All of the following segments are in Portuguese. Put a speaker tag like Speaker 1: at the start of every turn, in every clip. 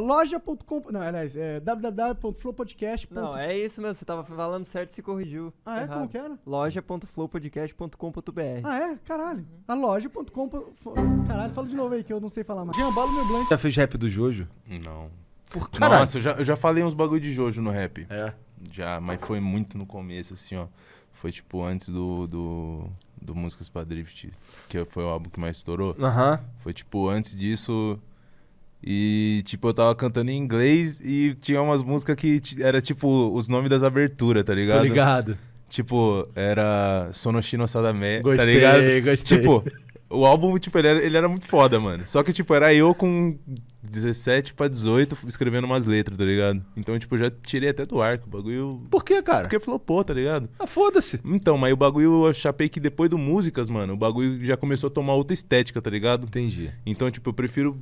Speaker 1: Loja.com. Não, aliás, é www.flowpodcast.com Não, é isso mesmo. Você tava falando certo e se corrigiu. Ah, é? Errado. Como que era? Loja.flowpodcast.com.br. Ah, é? Caralho. A loja.com. Caralho, fala de novo aí que eu não sei falar mais. Jean, bala meu blanco. Já fez rap do Jojo? Não. Por caralho. Nossa, eu já, eu
Speaker 2: já falei uns bagulho de Jojo no rap. É. Já, mas foi muito no começo, assim, ó. Foi tipo antes do. do do Músicas pra Drift, que foi o álbum que mais estourou. Aham. Uhum. Foi tipo, antes disso, e, tipo, eu tava cantando em inglês e tinha umas músicas que era, tipo, os nomes das aberturas, tá ligado? ligado. Tipo, era Sonoshino Sadame, tá gostei, tá ligado? Gostei, Tipo, o álbum, tipo, ele era, ele era, muito foda, mano. Só que, tipo, era eu com 17 pra 18 escrevendo umas letras, tá ligado? Então, tipo, eu já tirei até do arco o bagulho. Por que, cara? Porque flopou, tá ligado? Ah, foda-se. Então, mas o bagulho eu chapei que depois do músicas, mano, o bagulho já começou a tomar outra estética, tá ligado? Entendi. Então, tipo, eu prefiro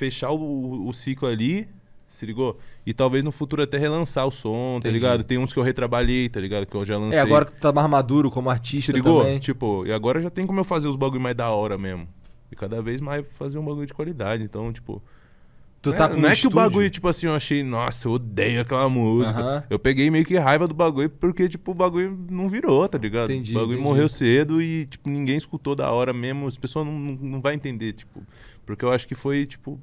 Speaker 2: fechar o, o ciclo ali, se ligou? E talvez no futuro até relançar o som, tá Entendi. tá ligado? Tem uns que eu retrabalhei, tá ligado? Que eu já lancei. É, agora que
Speaker 1: tu tá mais maduro como artista, se ligou? Também.
Speaker 2: Tipo, e agora já tem como eu fazer os bagulho mais da hora mesmo. E cada vez mais fazer um bagulho de qualidade. Então, tipo. Tu não tá é, com Não é um é estúdio? que o bagulho, tipo assim, eu achei, nossa, eu odeio aquela música. Uhum. Eu peguei meio que raiva do bagulho, porque, tipo, o bagulho não virou, tá ligado? Entendi, o bagulho entendi. morreu cedo e, tipo, ninguém escutou da hora mesmo. As pessoas não, não, não vai entender, tipo. Porque eu acho que foi, tipo,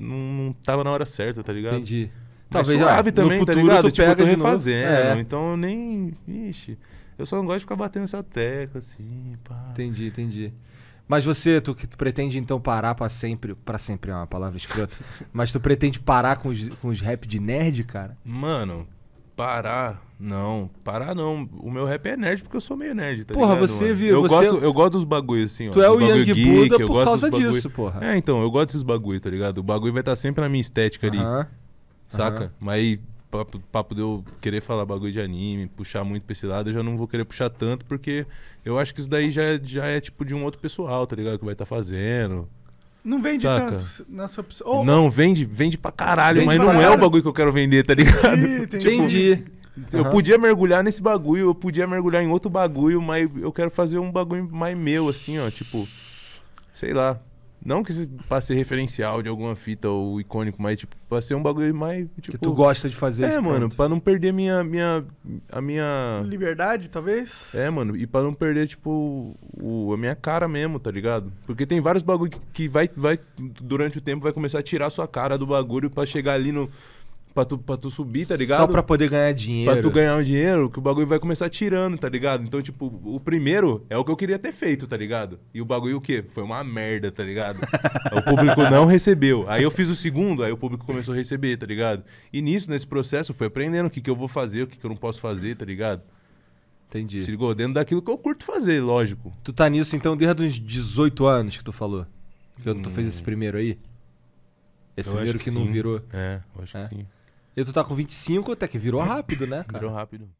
Speaker 2: não, não tava na hora certa, tá ligado? Entendi. Talvez suave ah, também, no tá futuro, ligado? Tu tipo, pega eu tô refazendo, é. então eu nem.
Speaker 1: Ixi, eu só não gosto de ficar batendo essa tecla, assim, pá. Entendi, entendi. Mas você, tu, tu pretende então parar para sempre, para sempre é uma palavra escrota, mas tu pretende parar com os, com os rap de nerd, cara?
Speaker 2: Mano, Parar. Não, parar não. O meu rap é nerd porque eu sou meio nerd, tá porra, ligado, você mano? viu. Eu, você... Gosto, eu gosto dos bagulhos, assim, ó. Tu é o yang geek, Buda por eu causa disso, porra. É, então, eu gosto desses bagulhos, tá ligado? O bagulho vai estar tá sempre na minha estética ali. Uh -huh. Saca? Uh -huh. Mas papo, papo poder eu querer falar bagulho de anime, puxar muito pra esse lado, eu já não vou querer puxar tanto, porque eu acho que isso daí já, já é tipo de um outro pessoal, tá ligado? Que vai estar tá fazendo. Não vende Saca? tanto
Speaker 1: na sua oh, Não, vende,
Speaker 2: vende pra caralho, vende mas pra não caralho. é o bagulho que eu quero vender, tá ligado? Entendi. Tipo, Entendi. Eu podia mergulhar nesse bagulho, eu podia mergulhar em outro bagulho, mas eu quero fazer um bagulho mais meu, assim, ó. Tipo, sei lá. Não que pra ser referencial de alguma fita ou icônico, mas tipo, pra ser um bagulho mais. Tipo, que tu gosta de fazer É, mano, ponto. pra não perder minha, minha. A minha.
Speaker 1: Liberdade, talvez?
Speaker 2: É, mano, e pra não perder, tipo, o, a minha cara mesmo, tá ligado? Porque tem vários bagulho que, que vai, vai. Durante o tempo vai começar a tirar a sua cara do bagulho pra chegar ali no Pra tu, pra tu subir, tá ligado? Só pra poder ganhar dinheiro. Pra tu ganhar um dinheiro, que o bagulho vai começar tirando, tá ligado? Então, tipo, o primeiro é o que eu queria ter feito, tá ligado? E o bagulho o quê? Foi uma merda, tá ligado? o público não recebeu. Aí eu fiz o segundo, aí o público começou a receber, tá ligado? E nisso, nesse processo, foi aprendendo o que, que eu vou fazer, o que, que eu não posso fazer, tá ligado?
Speaker 1: Entendi. Se ligou? Dentro daquilo que eu curto fazer, lógico. Tu tá nisso, então, desde uns 18 anos que tu falou? Que hum. tu fez esse hum. primeiro aí? Esse eu primeiro que, que não virou? É, eu acho é? que sim. E tu tá com 25, até que virou rápido, né, cara? Virou rápido.